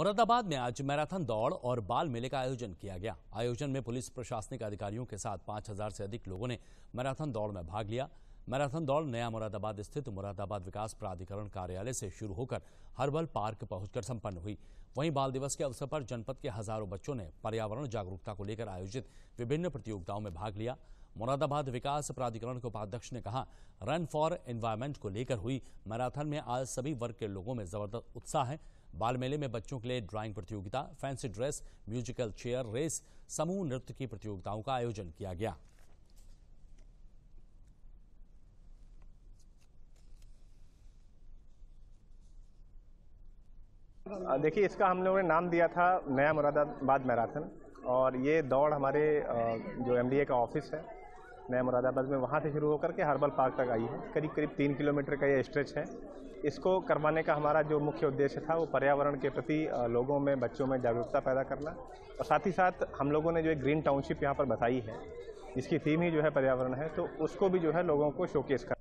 मुरादाबाद में आज मैराथन दौड़ और बाल मेले का आयोजन किया गया आयोजन में पुलिस प्रशासनिक अधिकारियों के साथ 5000 से अधिक लोगों ने मैराथन दौड़ में भाग लिया मैराथन दौड़ नया मुरादाबाद स्थित मुरादाबाद विकास प्राधिकरण कार्यालय से शुरू होकर हर्बल पार्क पहुंचकर संपन्न हुई वहीं बाल दिवस के अवसर पर जनपद के हजारों बच्चों ने पर्यावरण जागरूकता को लेकर आयोजित विभिन्न प्रतियोगिताओं में भाग लिया मुरादाबाद विकास प्राधिकरण के उपाध्यक्ष ने कहा रन फॉर एनवायरमेंट को लेकर हुई मैराथन में आज सभी वर्ग के लोगों में जबरदस्त उत्साह है बाल मेले में बच्चों के लिए ड्राइंग प्रतियोगिता fancy dress musical chair race समूह नृत्य की प्रतियोगिताओं का आयोजन किया गया देखिए इसका हम लोगों ने नाम दिया था नया मुरादाबाद मैराथन और ये दौड़ हमारे जो एमडीए का ऑफिस है नया मुरादाबाद में वहाँ से शुरू होकर के हर्बल पार्क तक आई है करीब करीब तीन किलोमीटर का ये स्ट्रेच है इसको करवाने का हमारा जो मुख्य उद्देश्य था वो पर्यावरण के प्रति लोगों में बच्चों में जागरूकता पैदा करना और साथ ही साथ हम लोगों ने जो एक ग्रीन टाउनशिप यहाँ पर बताई है जिसकी थीम ही जो है पर्यावरण है तो उसको भी जो है लोगों को शोकेस करना